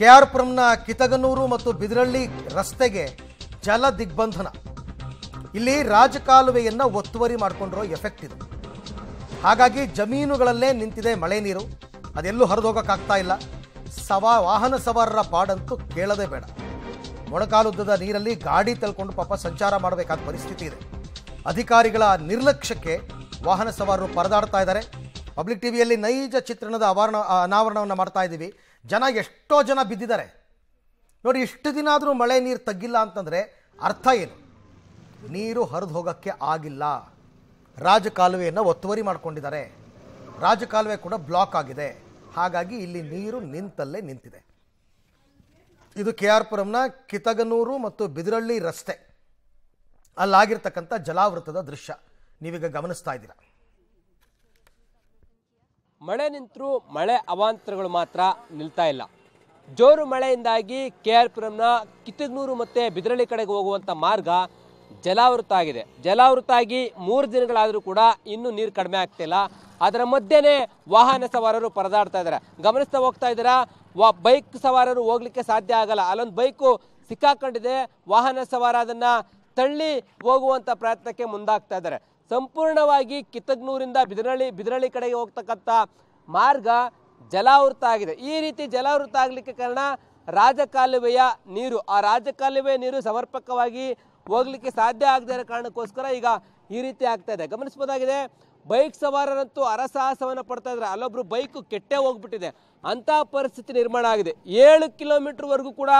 K R ಕಿತಗನೂರು ಮತ್ತು ಬಿದಿರಳ್ಳಿ ರಸ್ತೆಗೆ ಜಲ ದಿಗ್ಬಂಧನ ಇಲ್ಲಿ ರಾಜಕಾಲುವೆಯನ್ನು ಒತ್ತುವರಿ ಮಾಡಿಕೊಂಡಿರೋ ಎಫೆಕ್ಟ್ ಇದು ಹಾಗಾಗಿ ಜಮೀನುಗಳಲ್ಲೇ ನಿಂತಿದೆ ಮಳೆ ನೀರು ಅದೆಲ್ಲೂ ಹೋಗೋಕ್ಕಾಗ್ತಾ ಇಲ್ಲ ಸವಾ ವಾಹನ ಸವಾರರ ಪಾಡಂತೂ ಕೇಳದೇ ಬೇಡ ಮೊಣಕಾಲುದ್ದದ ನೀರಲ್ಲಿ ಗಾಡಿ ತಳ್ಕೊಂಡು ಪಾಪ ಸಂಚಾರ ಮಾಡಬೇಕಾದ ಪರಿಸ್ಥಿತಿ ಇದೆ ಅಧಿಕಾರಿಗಳ ನಿರ್ಲಕ್ಷ್ಯಕ್ಕೆ ವಾಹನ ಸವಾರರು ಪರದಾಡ್ತಾ ಇದ್ದಾರೆ ಪಬ್ಲಿಕ್ ಟಿವಿಯಲ್ಲಿ ನೈಜ ಚಿತ್ರಣದ ಆವರಣ ಅನಾವರಣವನ್ನು ಮಾಡ್ತಾ ಇದ್ದೀವಿ ಜನ ಎಷ್ಟೋ ಜನ ಬಿದ್ದಿದ್ದಾರೆ ನೋಡಿ ಇಷ್ಟು ದಿನ ಆದರೂ ಮಳೆ ನೀರು ತಗ್ಗಿಲ್ಲ ಅಂತಂದರೆ ಅರ್ಥ ಏನು ನೀರು ಹರಿದು ಹೋಗೋಕ್ಕೆ ಆಗಿಲ್ಲ ರಾಜಕಾಲುವೆಯನ್ನು ಒತ್ತುವರಿ ಮಾಡಿಕೊಂಡಿದ್ದಾರೆ ರಾಜಕಾಲುವೆ ಕೂಡ ಬ್ಲಾಕ್ ಆಗಿದೆ ಹಾಗಾಗಿ ಇಲ್ಲಿ ನೀರು ನಿಂತಲ್ಲೇ ನಿಂತಿದೆ ಇದು ಕೆ ಆರ್ ಪುರಂನ ಕಿತಗನೂರು ಮತ್ತು ಬಿದಿರಳ್ಳಿ ರಸ್ತೆ ಅಲ್ಲಾಗಿರ್ತಕ್ಕಂಥ ಜಲಾವೃತದ ದೃಶ್ಯ ನೀವೀಗ ಗಮನಿಸ್ತಾ ಇದ್ದೀರಾ ಮಳೆ ನಿಂತರೂ ಮಳೆ ಅವಾಂತರಗಳು ಮಾತ್ರ ನಿಲ್ತಾ ಇಲ್ಲ ಜೋರು ಮಳೆಯಿಂದಾಗಿ ಕೆ ಆರ್ ಪುರಂನ ಕಿತ್ತಗ್ನೂರು ಮತ್ತು ಬಿದ್ರಳ್ಳಿ ಕಡೆಗೆ ಹೋಗುವಂಥ ಮಾರ್ಗ ಜಲಾವೃತ ಆಗಿದೆ ಜಲಾವೃತ ಆಗಿ ಮೂರು ದಿನಗಳಾದರೂ ಕೂಡ ಇನ್ನೂ ನೀರು ಕಡಿಮೆ ಆಗ್ತಿಲ್ಲ ಅದರ ಮಧ್ಯೆನೇ ವಾಹನ ಸವಾರರು ಪರದಾಡ್ತಾ ಇದ್ದಾರೆ ಗಮನಿಸ್ತಾ ಹೋಗ್ತಾ ಇದ್ದಾರೆ ವಾ ಬೈಕ್ ಸವಾರರು ಹೋಗ್ಲಿಕ್ಕೆ ಸಾಧ್ಯ ಆಗಲ್ಲ ಅಲ್ಲೊಂದು ಬೈಕು ಸಿಕ್ಕಾಕೊಂಡಿದೆ ವಾಹನ ಸವಾರ ಅದನ್ನು ತಳ್ಳಿ ಹೋಗುವಂಥ ಪ್ರಯತ್ನಕ್ಕೆ ಮುಂದಾಗ್ತಾ ಇದ್ದಾರೆ ಸಂಪೂರ್ಣವಾಗಿ ಕಿತ್ತಗ್ನೂರಿಂದ ಬಿದರಳಿ ಬಿದಿರಳಿ ಕಡೆಗೆ ಹೋಗ್ತಕ್ಕಂಥ ಮಾರ್ಗ ಜಲಾವೃತ ಆಗಿದೆ ಈ ರೀತಿ ಜಲಾವೃತ ಆಗಲಿಕ್ಕೆ ಕಾರಣ ರಾಜಕಾಲುವೆಯ ನೀರು ಆ ರಾಜಕಾಲುವೆಯ ನೀರು ಸಮರ್ಪಕವಾಗಿ ಹೋಗಲಿಕ್ಕೆ ಸಾಧ್ಯ ಆಗದೆ ಇರೋ ಕಾರಣಕ್ಕೋಸ್ಕರ ಈಗ ಈ ರೀತಿ ಆಗ್ತಾ ಇದೆ ಗಮನಿಸ್ಬೋದಾಗಿದೆ ಬೈಕ್ ಸವಾರರಂತೂ ಅರಸಾಹಸವನ್ನು ಪಡ್ತಾ ಇದ್ದಾರೆ ಅಲ್ಲೊಬ್ರು ಬೈಕು ಕೆಟ್ಟೆ ಹೋಗ್ಬಿಟ್ಟಿದೆ ಅಂತಹ ಪರಿಸ್ಥಿತಿ ನಿರ್ಮಾಣ ಆಗಿದೆ ಏಳು ಕಿಲೋಮೀಟರ್ವರೆಗೂ ಕೂಡ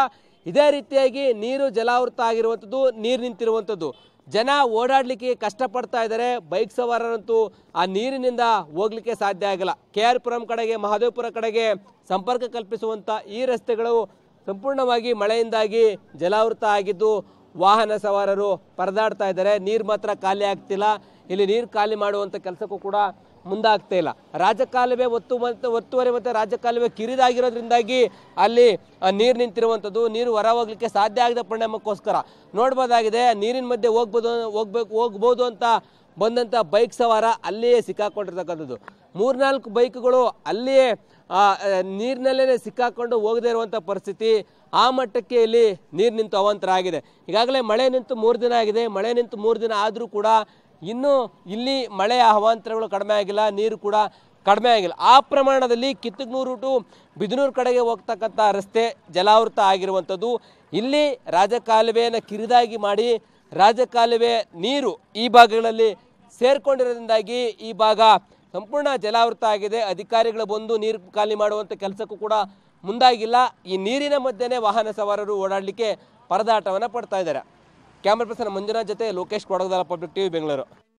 ಇದೇ ರೀತಿಯಾಗಿ ನೀರು ಜಲಾವೃತ ಆಗಿರುವಂಥದ್ದು ನೀರು ನಿಂತಿರುವಂಥದ್ದು ಜನ ಓಡಾಡಲಿಕ್ಕೆ ಕಷ್ಟಪಡ್ತಾ ಇದ್ದಾರೆ ಬೈಕ್ ಸವಾರರಂತೂ ಆ ನೀರಿನಿಂದ ಹೋಗ್ಲಿಕ್ಕೆ ಸಾಧ್ಯ ಆಗಿಲ್ಲ ಕೆ ಪುರಂ ಕಡೆಗೆ ಮಹದೇವಪುರ ಕಡೆಗೆ ಸಂಪರ್ಕ ಕಲ್ಪಿಸುವಂಥ ಈ ರಸ್ತೆಗಳು ಸಂಪೂರ್ಣವಾಗಿ ಮಳೆಯಿಂದಾಗಿ ಜಲಾವೃತ ಆಗಿದ್ದು ವಾಹನ ಸವಾರರು ಪರದಾಡ್ತಾ ಇದ್ದಾರೆ ನೀರು ಮಾತ್ರ ಖಾಲಿ ಆಗ್ತಿಲ್ಲ ಇಲ್ಲಿ ನೀರು ಖಾಲಿ ಮಾಡುವಂಥ ಕೆಲಸಕ್ಕೂ ಕೂಡ ಮುಂದಾಗ್ತಾ ಇಲ್ಲ ರಾಜಕಾಲುವೆ ಒತ್ತು ಮತ್ತು ಒತ್ತುವರಿ ಮತ್ತು ರಾಜಕಾಲುವೆ ಕಿರಿದಾಗಿರೋದ್ರಿಂದಾಗಿ ಅಲ್ಲಿ ನೀರು ನಿಂತಿರುವಂಥದ್ದು ನೀರು ಹೊರ ಹೋಗ್ಲಿಕ್ಕೆ ಸಾಧ್ಯ ಆಗದ ಪರಿಣಾಮಕ್ಕೋಸ್ಕರ ನೋಡ್ಬೋದಾಗಿದೆ ನೀರಿನ ಮಧ್ಯೆ ಹೋಗ್ಬೋದು ಹೋಗ್ಬೇಕು ಹೋಗ್ಬೋದು ಅಂತ ಬಂದಂಥ ಬೈಕ್ ಸವಾರ ಅಲ್ಲಿಯೇ ಸಿಕ್ಕಾಕೊಂಡಿರ್ತಕ್ಕಂಥದ್ದು ಮೂರ್ನಾಲ್ಕು ಬೈಕ್ಗಳು ಅಲ್ಲಿಯೇ ನೀರಿನಲ್ಲೇ ಸಿಕ್ಕಾಕೊಂಡು ಹೋಗದೇ ಇರುವಂಥ ಪರಿಸ್ಥಿತಿ ಆ ಮಟ್ಟಕ್ಕೆ ಇಲ್ಲಿ ನೀರು ನಿಂತು ಅವಂತರ ಆಗಿದೆ ಈಗಾಗಲೇ ಮಳೆ ನಿಂತು ಮೂರು ದಿನ ಆಗಿದೆ ಮಳೆ ನಿಂತು ಮೂರು ದಿನ ಆದರೂ ಕೂಡ ಇನ್ನು ಇಲ್ಲಿ ಮಳೆಯ ಅವಾಂತರಗಳು ಕಡಿಮೆ ಆಗಿಲ್ಲ ನೀರು ಕೂಡ ಕಡಿಮೆ ಆಗಿಲ್ಲ ಆ ಪ್ರಮಾಣದಲ್ಲಿ ಕಿತ್ತಗ್ನೂರು ಟು ಬಿದನೂರು ಕಡೆಗೆ ಹೋಗ್ತಕ್ಕಂಥ ರಸ್ತೆ ಜಲಾವೃತ ಆಗಿರುವಂಥದ್ದು ಇಲ್ಲಿ ರಾಜಕಾಲುವೆಯನ್ನು ಕಿರಿದಾಗಿ ಮಾಡಿ ರಾಜಕಾಲುವೆ ನೀರು ಈ ಭಾಗಗಳಲ್ಲಿ ಸೇರಿಕೊಂಡಿರೋದ್ರಿಂದಾಗಿ ಈ ಭಾಗ ಸಂಪೂರ್ಣ ಜಲಾವೃತ ಆಗಿದೆ ಅಧಿಕಾರಿಗಳು ಬಂದು ನೀರು ಖಾಲಿ ಮಾಡುವಂಥ ಕೆಲಸಕ್ಕೂ ಕೂಡ ಮುಂದಾಗಿಲ್ಲ ಈ ನೀರಿನ ಮಧ್ಯೆ ವಾಹನ ಸವಾರರು ಓಡಾಡಲಿಕ್ಕೆ ಪರದಾಟವನ್ನು ಪಡ್ತಾ ಇದ್ದಾರೆ ಕ್ಯಾಮ್ರಾ ಪರ್ಸನ್ ಮಂಜುನಾಥ್ ಜೊತೆ ಲೋಕೇಶ್ ಕೊಡಗದಾರ ಪಬ್ಲಿಕ್ ಟಿವಿ ಬೆಂಗಳೂರು